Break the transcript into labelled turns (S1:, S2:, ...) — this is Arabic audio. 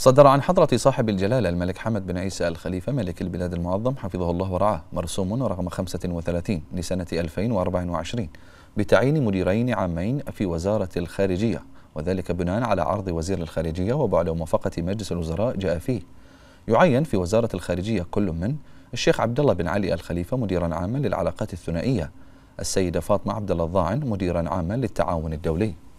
S1: صدر عن حضرة صاحب الجلالة الملك حمد بن عيسى الخليفة ملك البلاد المعظم حفظه الله ورعاه مرسوم رقم 35 لسنة 2024 بتعيين مديرين عامين في وزارة الخارجية وذلك بناء على عرض وزير الخارجية وبعد موافقة مجلس الوزراء جاء فيه يعين في وزارة الخارجية كل من الشيخ عبد الله بن علي الخليفة مديرا عاما للعلاقات الثنائية السيدة فاطمة عبد الله الضاعن مديرا عاما للتعاون الدولي